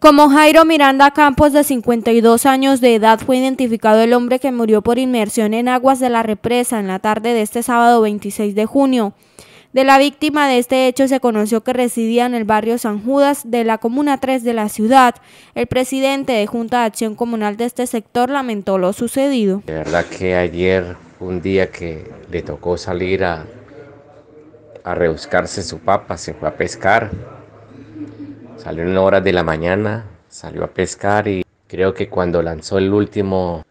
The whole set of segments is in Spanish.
Como Jairo Miranda Campos, de 52 años de edad, fue identificado el hombre que murió por inmersión en aguas de la represa en la tarde de este sábado 26 de junio. De la víctima de este hecho se conoció que residía en el barrio San Judas de la Comuna 3 de la ciudad. El presidente de Junta de Acción Comunal de este sector lamentó lo sucedido. De verdad que ayer, un día que le tocó salir a, a rebuscarse su papa, se fue a pescar Salió en horas de la mañana, salió a pescar y creo que cuando lanzó el último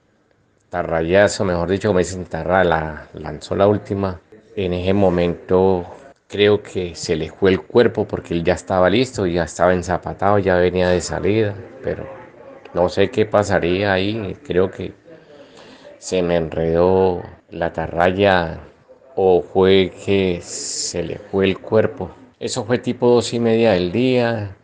tarrayazo, mejor dicho, me dicen tarra, la, lanzó la última. En ese momento creo que se le fue el cuerpo porque él ya estaba listo, ya estaba ensapatado, ya venía de salida, pero no sé qué pasaría ahí. Creo que se me enredó la tarraya o fue que se le fue el cuerpo. Eso fue tipo dos y media del día.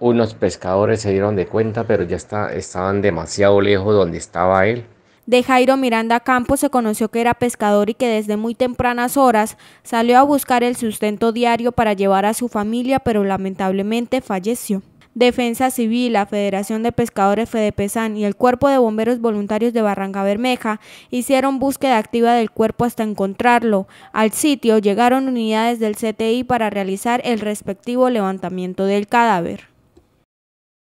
Unos pescadores se dieron de cuenta, pero ya está, estaban demasiado lejos donde estaba él. De Jairo Miranda Campos se conoció que era pescador y que desde muy tempranas horas salió a buscar el sustento diario para llevar a su familia, pero lamentablemente falleció. Defensa Civil, la Federación de Pescadores Fedepesan y el Cuerpo de Bomberos Voluntarios de Barranca Bermeja hicieron búsqueda activa del cuerpo hasta encontrarlo. Al sitio llegaron unidades del CTI para realizar el respectivo levantamiento del cadáver.